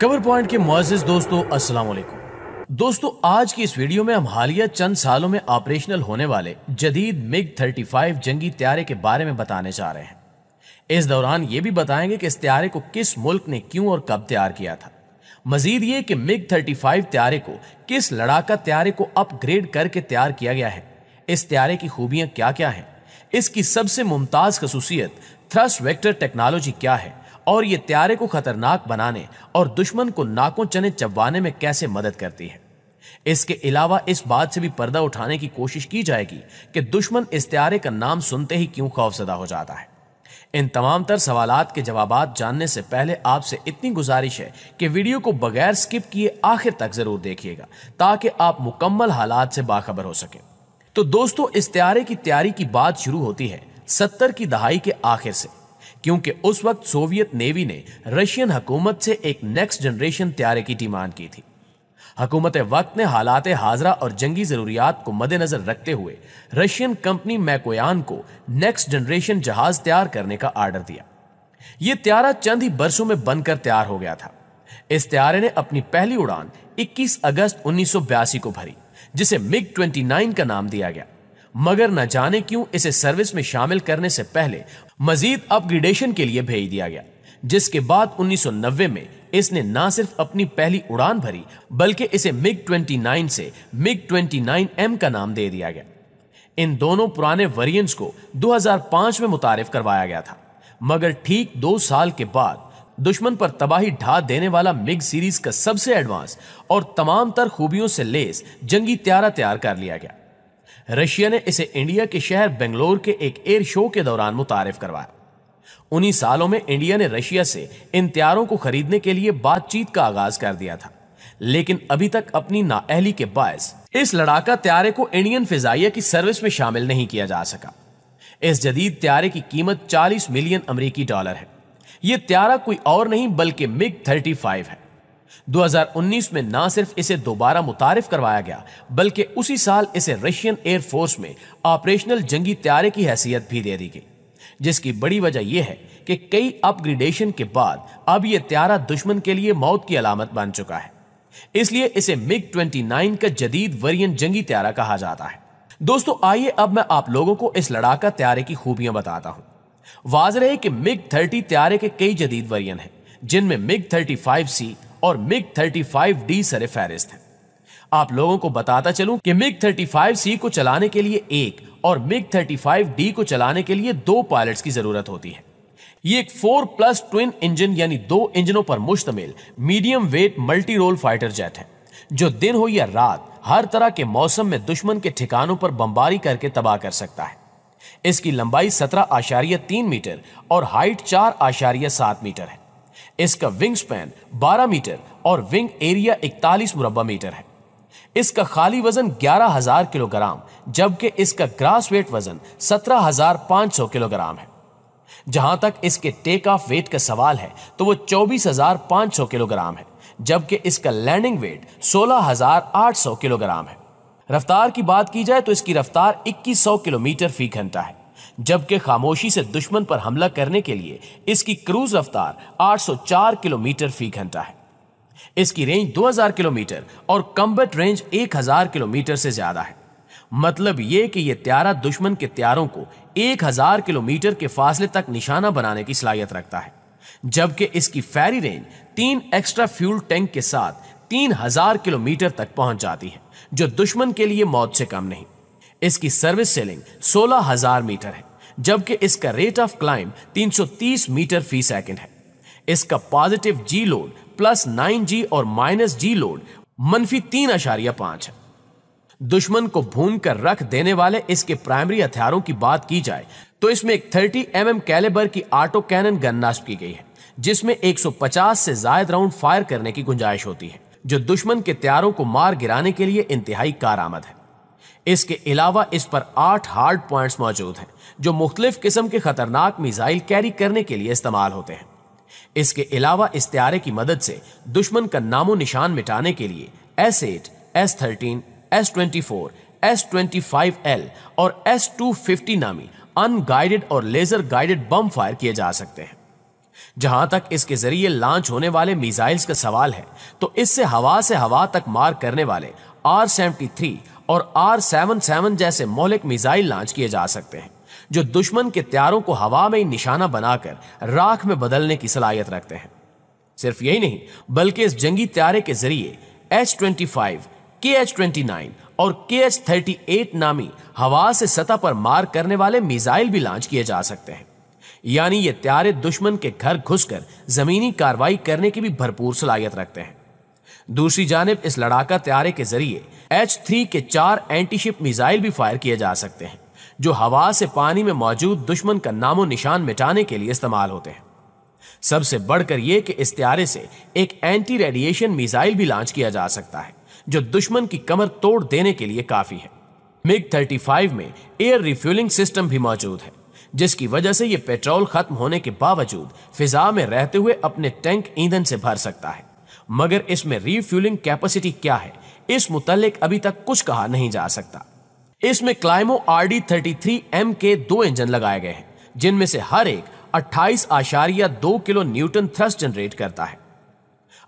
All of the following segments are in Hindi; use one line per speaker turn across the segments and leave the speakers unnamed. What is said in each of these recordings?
कवर पॉइंट के मुआजिज दोस्तों अस्सलाम वालेकुम दोस्तों आज की इस वीडियो में हम हालिया चंद सालों में ऑपरेशनल होने वाले जदीद मिग 35 जंगी त्यारे के बारे में बताने जा रहे हैं इस दौरान ये भी बताएंगे कि इस त्यारे को किस मुल्क ने क्यों और कब तैयार किया था मजीद ये कि मिग 35 त्यारे को किस लड़ाका त्यारे को अपग्रेड करके तैयार किया गया है इस त्यारे की खूबियां क्या क्या हैं इसकी सबसे मुमताज खसूसियत थ्रस्ट वेक्टर टेक्नोलॉजी क्या है और ये त्यारे को खतरनाक बनाने और दुश्मन को नाकों चने चबवाने में कैसे मदद करती है इसके अलावा इस बात से भी पर्दा उठाने की कोशिश की जाएगी कि दुश्मन इस त्यारे का नाम सुनते ही क्यों खौफजदा हो जाता है इन तमाम तर सवाल के जवाब जानने से पहले आपसे इतनी गुजारिश है कि वीडियो को बगैर स्किप किए आखिर तक जरूर देखिएगा ताकि आप मुकम्मल हालात से बाखबर हो सके तो दोस्तों इस त्यारे की तैयारी की बात शुरू होती है सत्तर की दहाई के आखिर से क्योंकि उस वक्त सोवियत नेवी ने रशियन हकूमत से एक नेक्स्ट जनरेशन त्यारे की डिमांड की थी हकूमत वक्त ने हालात हाजरा और जंगी ज़रूरियात को मद्देनज़र रखते हुए रशियन कंपनी मैकोयान को नेक्स्ट जनरेशन जहाज़ तैयार करने का आर्डर दिया यह त्यारा चंद ही बरसों में बनकर तैयार हो गया था इस त्यारे ने अपनी पहली उड़ान 21 अगस्त उन्नीस को भरी जिसे मिग 29 का नाम दिया गया मगर न जाने क्यों इसे सर्विस में शामिल करने से पहले मजीद अपग्रेडेशन के लिए भेज दिया गया जिसके बाद 1990 में इसने ना सिर्फ अपनी पहली उड़ान भरी बल्कि इसे मिग 29 से मिग 29M का नाम दे दिया गया इन दोनों पुराने वरियंट्स को 2005 में मुतारफ करवाया गया था मगर ठीक दो साल के बाद दुश्मन पर तबाही ढा देने वाला मिग सीरीज का सबसे एडवांस और तमाम तर खूबियों से लेस जंगी त्यारा तैयार कर लिया गया रशिया ने इसे इंडिया के शहर बेंगलोर के एक एयर शो के दौरान मुतारफ करवाया उन्हीं सालों में इंडिया ने रशिया से इन त्यारों को खरीदने के लिए बातचीत का आगाज कर दिया था लेकिन अभी तक अपनी नाअहली के बायस इस लड़ाका त्यारे को इंडियन फिजाइया की सर्विस में शामिल नहीं किया जा सका इस जदीद त्यारे की कीमत 40 मिलियन अमरीकी डॉलर है यह त्यारा कोई और नहीं बल्कि मिग 35 है 2019 में ना सिर्फ इसे दोबारा मुतारफ करवाया गया बल्कि उसी साल इसे रशियन एयरफोर्स में ऑपरेशनल जंगी तैयारे की हैसियत भी दे दी गई जिसकी बड़ी वजह यह है कि कई अपग्रेडेशन के बाद अब यह त्यारा दुश्मन के लिए मौत की अलामत बन चुका है इसलिए इसे मिग 29 का जदीद वरियन जंगी त्यारा कहा जाता है दोस्तों आइए अब मैं आप लोगों को इस लड़ाका त्यारे की खूबियां बताता हूं वाज रहे कि मिग 30 त्यारे के कई जदीद वरियन हैं जिनमें मिग 35 सी और मिग 35 डी सरेफेरिस्त हैं आप लोगों को बताता चलूं कि मिग 35 सी को चलाने के लिए एक और मिग 35 डी को चलाने के लिए दो पायलट्स की जरूरत होती है ये एक फोर प्लस ट्विन इंजन यानी दो इंजनों पर मुश्तमिल medium weight multi role fighter jet है जो दिन हो या रात हर तरह के मौसम में दुश्मन के ठिकानों पर बमबारी करके तबाह कर सकता है इसकी लंबाई सत्रह आशारिया तीन मीटर और हाइट चार आशारिया सात मीटर है इसका विंग स्पैन 12 मीटर और विंग एरिया 41 मुरबा मीटर है इसका खाली वजन 11,000 किलोग्राम जबकि इसका ग्रास वेट वजन 17,500 किलोग्राम है जहां तक इसके टेक ऑफ वेट का सवाल है तो वो 24,500 किलोग्राम है जबकि इसका लैंडिंग वेट 16,800 किलोग्राम है रफ्तार की बात की जाए तो इसकी रफ्तार 2100 किलोमीटर फी घंटा है जबकि खामोशी से दुश्मन पर हमला करने के लिए इसकी क्रूज रफ्तार 804 किलोमीटर फी घंटा है इसकी रेंज 2000 किलोमीटर और कम्बट रेंज 1000 किलोमीटर से ज्यादा है मतलब यह कि यह त्यारा दुश्मन के त्यारों को 1000 किलोमीटर के फासले तक निशाना बनाने की सलाहियत रखता है जबकि इसकी फैरी रेंज तीन एक्स्ट्रा फ्यूल टैंक के साथ तीन किलोमीटर तक पहुंच जाती है जो दुश्मन के लिए मौत से कम नहीं इसकी सर्विस सेलिंग 16,000 मीटर है जबकि इसका रेट ऑफ क्लाइंब 330 मीटर फी सेकेंड है इसका positive G load plus nine G और माइनस जी लोड मनफी तीन आशारिया पांच है दुश्मन को भून कर रख देने वाले इसके प्राइमरी हथियारों की बात की जाए तो इसमें एक 30 एम mm कैलेबर की ऑटो कैनन गन की गई है जिसमें 150 से जायद राउंड फायर करने की गुंजाइश होती है जो दुश्मन के त्यारों को मार गिराने के लिए इंतहाई कार आमद है इसके अलावा इस पर आठ हार्ड पॉइंट्स मौजूद हैं जो मुख्तलिफ किस्म के खतरनाक मिसाइल कैरी करने के लिए इस्तेमाल होते हैं इसके अलावा इस त्यारे की मदद से दुश्मन का नामो निशान मिटाने के लिए S eight S thirteen S twenty four S twenty five L और एस टू फिफ्टी नामी अनगाइडेड और लेजर गाइडेड बम फायर किए जा सकते हैं जहां तक इसके जरिए लॉन्च होने वाले मिसाइल्स का सवाल है तो इससे हवा से हवा तक मार करने वाले आर सेवेंटी थ्री और आर सेवन सेवन जैसे मौलिक मिसाइल लॉन्च किए जा सकते हैं जो दुश्मन के त्यारों को हवा में ही निशाना बनाकर राख में बदलने की सलाहियत रखते हैं सिर्फ यही नहीं बल्कि इस जंगी त्यारे के जरिए H twenty five K H twenty nine और के एच थर्टी एट नामी हवा से सतह पर मार करने वाले मिसाइल भी लॉन्च किए जा सकते हैं यानी ये त्यारे दुश्मन के घर घुसकर जमीनी कार्रवाई करने की भी भरपूर सलाहियत रखते हैं दूसरी जानब इस लड़ाका त्यारे के जरिए एच थ्री के चार एंटीशिप मिसाइल भी फायर किए जा सकते हैं जो हवा से पानी में मौजूद दुश्मन का नामो निशान मिटाने के लिए इस्तेमाल होते हैं सबसे बढ़कर यह कि इस त्यारे से एक एंटी रेडिएशन मिसाइल भी लॉन्च किया जा सकता है जो दुश्मन की कमर तोड़ देने के लिए काफी है मिग 35 में एयर रिफ्यूलिंग सिस्टम भी मौजूद है जिसकी वजह से यह पेट्रोल खत्म होने के बावजूद फिजा में रहते हुए अपने टैंक ईंधन से भर सकता है मगर इसमें रिफ्यूलिंग कैपेसिटी क्या है इस मुतलिक अभी तक कुछ कहा नहीं जा सकता इसमें Klimov R D thirty three M के दो इंजन लगाए गए हैं जिनमें से हर एक अट्ठाईस आशारिया दो किलो न्यूटन थ्रस्ट जनरेट करता है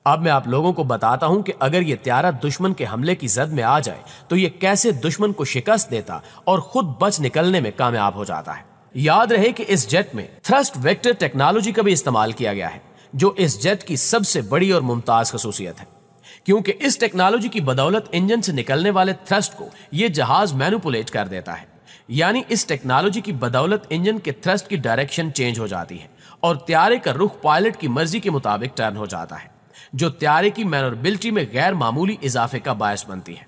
अब मैं आप लोगों को बताता हूं कि अगर यह त्यारा दुश्मन के हमले की जद में आ जाए तो यह कैसे दुश्मन को शिकस्त देता और खुद बच निकलने में कामयाब हो जाता है याद रहे कि इस जेट में थ्रस्ट वेक्टर टेक्नोलॉजी का भी इस्तेमाल किया गया है जो इस जेट की सबसे बड़ी और मुमताज खसूसियत है क्योंकि इस टेक्नोलॉजी की बदौलत इंजन से निकलने वाले थ्रस्ट को यह जहाज मैनुपुलेट कर देता है यानी इस टेक्नोलॉजी की बदौलत इंजन के थ्रस्ट की डायरेक्शन चेंज हो जाती है और त्यारे का रुख पायलट की मर्जी के मुताबिक टर्न हो जाता है जो त्यारे की मैनोरबिलिटी में गैर मामूली इजाफे का बायस बनती है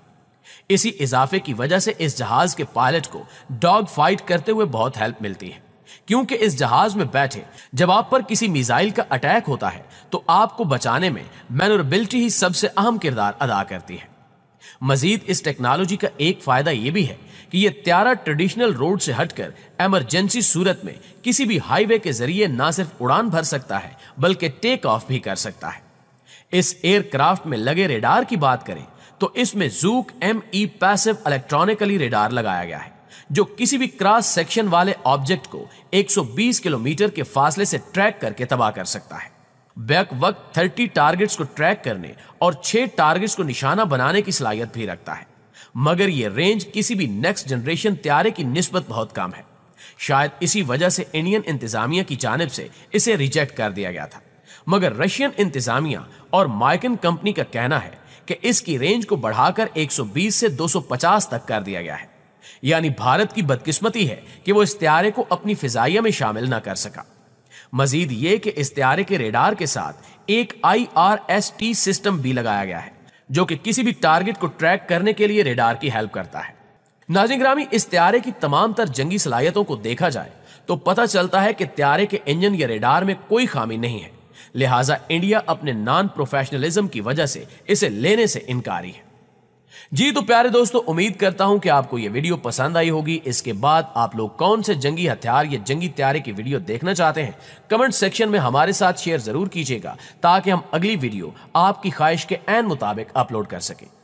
इसी इजाफे की वजह से इस जहाज के पायलट को डॉग फाइट करते हुए बहुत हेल्प मिलती है क्योंकि इस जहाज में बैठे जब आप पर किसी मिसाइल का अटैक होता है तो आपको बचाने में मैनोरेबिलिटी ही सबसे अहम किरदार अदा करती है मजीद इस टेक्नोलॉजी का एक फायदा यह भी है कि यह त्यारा ट्रेडिशनल रोड से हटकर एमरजेंसी सूरत में किसी भी हाईवे के जरिए ना सिर्फ उड़ान भर सकता है बल्कि टेक ऑफ भी कर सकता है इस एयरक्राफ्ट में लगे रेडार की बात करें तो इसमें Zhuk M E passive electronically radar लगाया गया है जो किसी भी क्रॉस सेक्शन वाले ऑब्जेक्ट को 120 किलोमीटर के फासले से ट्रैक करके तबाह कर सकता है बैक वक्त 30 टारगेट्स को ट्रैक करने और 6 टारगेट्स को निशाना बनाने की सलाहियत भी रखता है मगर यह रेंज किसी भी नेक्स्ट जनरेशन त्यारे की नस्बत बहुत कम है शायद इसी वजह से इंडियन इंतजामिया की जानब से इसे रिजेक्ट कर दिया गया था मगर रशियन इंतजामिया और माइकन कंपनी का कहना है कि इसकी रेंज को बढ़ाकर 120 से 250 तक कर दिया गया है यानी भारत की बदकिस्मती है कि वो इस्तारे को अपनी फिजाइया में शामिल ना कर सका मजीद ये कि इस्तारे के रेडार के साथ एक I R S T system भी लगाया गया है जो कि किसी भी टारगेट को ट्रैक करने के लिए रेडार की हेल्प करता है नाजिंग्रामी इस त्यारे की तमाम तर जंगी सलाहियतों को देखा जाए तो पता चलता है कि त्यारे के इंजन या रेडार में कोई खामी नहीं है लिहाजा इंडिया अपने नॉन प्रोफेशनलिज्म की वजह से इसे लेने से इनकारी है जी तो प्यारे दोस्तों उम्मीद करता हूं कि आपको यह वीडियो पसंद आई होगी इसके बाद आप लोग कौन से जंगी हथियार या जंगी त्यारे की वीडियो देखना चाहते हैं कमेंट सेक्शन में हमारे साथ शेयर जरूर कीजिएगा ताकि हम अगली वीडियो आपकी ख्वाहिश के एन मुताबिक अपलोड कर सकें